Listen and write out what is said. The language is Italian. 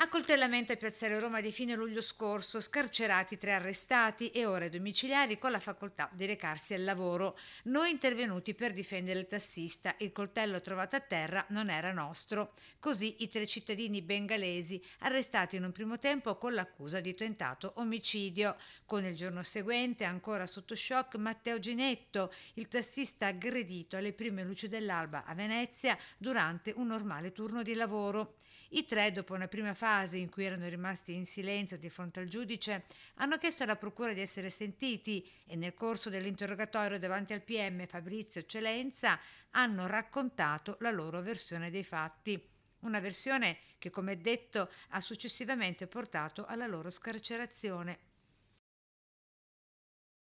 A Coltellamento e Piazzale Roma di fine luglio scorso, scarcerati tre arrestati e ore domiciliari con la facoltà di recarsi al lavoro. Noi intervenuti per difendere il tassista, il coltello trovato a terra non era nostro. Così i tre cittadini bengalesi arrestati in un primo tempo con l'accusa di tentato omicidio. Con il giorno seguente, ancora sotto shock, Matteo Ginetto, il tassista aggredito alle prime luci dell'alba a Venezia durante un normale turno di lavoro. I tre, dopo una prima fase fase in cui erano rimasti in silenzio di fronte al giudice, hanno chiesto alla Procura di essere sentiti e nel corso dell'interrogatorio davanti al PM Fabrizio Eccellenza hanno raccontato la loro versione dei fatti. Una versione che, come detto, ha successivamente portato alla loro scarcerazione.